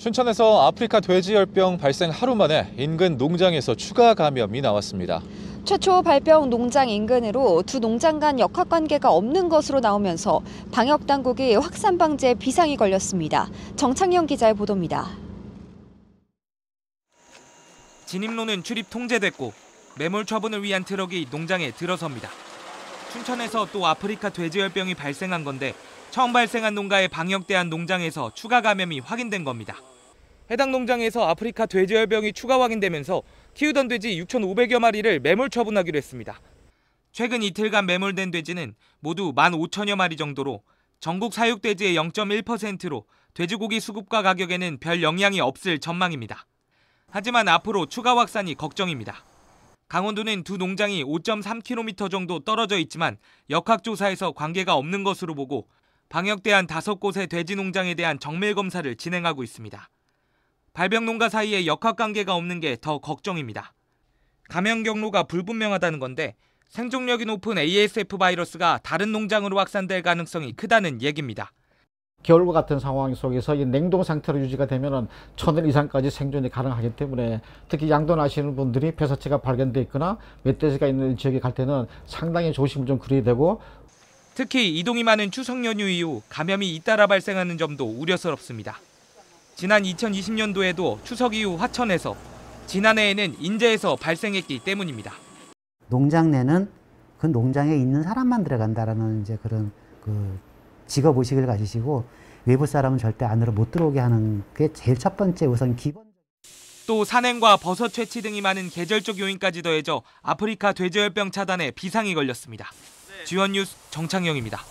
춘천에서 아프리카 돼지열병 발생 하루 만에 인근 농장에서 추가 감염이 나왔습니다. 최초 발병 농장 인근으로 두 농장 간 역학관계가 없는 것으로 나오면서 방역당국이 확산 방지에 비상이 걸렸습니다. 정창영 기자의 보도입니다. 진입로는 출입 통제됐고 매몰 처분을 위한 트럭이 농장에 들어섭니다. 춘천에서 또 아프리카 돼지열병이 발생한 건데 처음 발생한 농가의 방역 대한 농장에서 추가 감염이 확인된 겁니다. 해당 농장에서 아프리카 돼지열병이 추가 확인되면서 키우던 돼지 6,500여 마리를 매몰 처분하기로 했습니다. 최근 이틀간 매몰된 돼지는 모두 15,000여 마리 정도로 전국 사육돼지의 0.1%로 돼지고기 수급과 가격에는 별 영향이 없을 전망입니다. 하지만 앞으로 추가 확산이 걱정입니다. 강원도는 두 농장이 5.3km 정도 떨어져 있지만 역학조사에서 관계가 없는 것으로 보고 방역대한 다섯 곳의 돼지 농장에 대한 정밀 검사를 진행하고 있습니다. 발병 농가 사이에 역학 관계가 없는 게 더 걱정입니다. 감염 경로가 불분명하다는 건데 생존력이 높은 ASF 바이러스가 다른 농장으로 확산될 가능성이 크다는 얘기입니다. 겨울과 같은 상황 속에서 이 냉동 상태로 유지가 되면 천일 이상까지 생존이 가능하기 때문에 특히 양돈하시는 분들이 폐사체가 발견되어 있거나 멧돼지가 있는 지역에 갈 때는 상당히 조심을 좀 그려야 되고 특히 이동이 많은 추석 연휴 이후 감염이 잇따라 발생하는 점도 우려스럽습니다. 지난 2020년도에도 추석 이후 화천에서 지난해에는 인제에서 발생했기 때문입니다. 농장 내는 그 농장에 있는 사람만 들어간다라는 이제 그런 그 직업 의식을 가지시고 외부 사람은 절대 안으로 못 들어오게 하는 게 제일 첫 번째 우선 기본. 또 산행과 버섯 채취 등이 많은 계절적 요인까지 더해져 아프리카 돼지열병 차단에 비상이 걸렸습니다. 지원 네. 뉴스 정창영입니다.